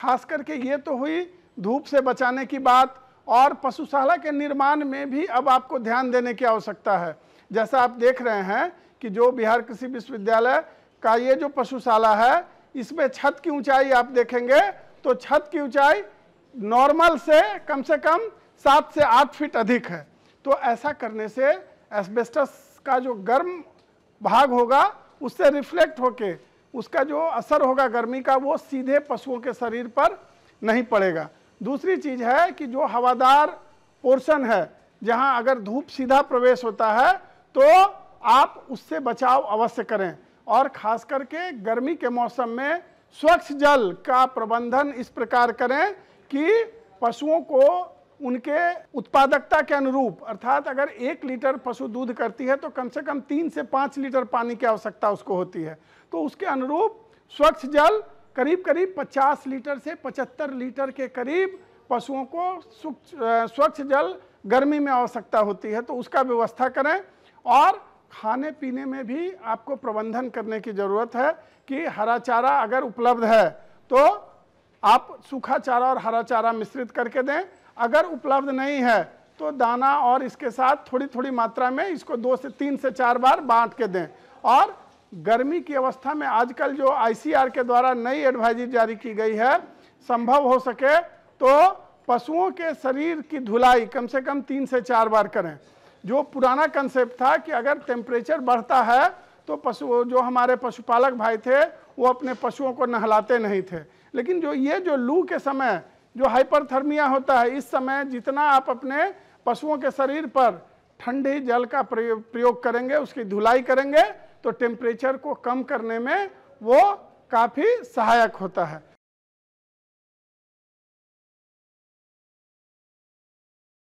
खास करके ये तो हुई धूप से बचाने की बात और पशुशाला के निर्माण में भी अब आपको ध्यान देने की आवश्यकता है जैसा आप देख रहे हैं कि जो बिहार कृषि विश्वविद्यालय का ये जो पशुशाला है इसमें छत की ऊंचाई आप देखेंगे तो छत की ऊंचाई नॉर्मल से कम से कम सात से आठ फीट अधिक है तो ऐसा करने से एस्बेस्टस का जो गर्म भाग होगा उससे रिफ्लेक्ट होके उसका जो असर होगा गर्मी का वो सीधे पशुओं के शरीर पर नहीं पड़ेगा दूसरी चीज़ है कि जो हवादार पोर्शन है जहाँ अगर धूप सीधा प्रवेश होता है तो आप उससे बचाव अवश्य करें और ख़ास करके गर्मी के मौसम में स्वच्छ जल का प्रबंधन इस प्रकार करें कि पशुओं को उनके उत्पादकता के अनुरूप अर्थात अगर एक लीटर पशु दूध करती है तो कम से कम तीन से पाँच लीटर पानी की आवश्यकता उसको होती है तो उसके अनुरूप स्वच्छ जल करीब करीब 50 लीटर से 75 लीटर के करीब पशुओं को स्वच्छ जल गर्मी में आवश्यकता होती है तो उसका व्यवस्था करें और खाने पीने में भी आपको प्रबंधन करने की ज़रूरत है कि हरा चारा अगर उपलब्ध है तो आप सूखा चारा और हरा चारा मिश्रित करके दें अगर उपलब्ध नहीं है तो दाना और इसके साथ थोड़ी थोड़ी मात्रा में इसको दो से तीन से चार बार बांट के दें और गर्मी की अवस्था में आजकल जो आईसीआर के द्वारा नई एडवाइजरी जारी की गई है संभव हो सके तो पशुओं के शरीर की धुलाई कम से कम तीन से चार बार करें जो पुराना कंसेप्ट था कि अगर टेम्परेचर बढ़ता है तो पशु जो हमारे पशुपालक भाई थे वो अपने पशुओं को नहलाते नहीं थे लेकिन जो ये जो लू के समय जो हाइपरथर्मिया होता है इस समय जितना आप अपने पशुओं के शरीर पर ठंडे जल का प्रयोग करेंगे उसकी धुलाई करेंगे तो टेम्परेचर को कम करने में वो काफ़ी सहायक होता है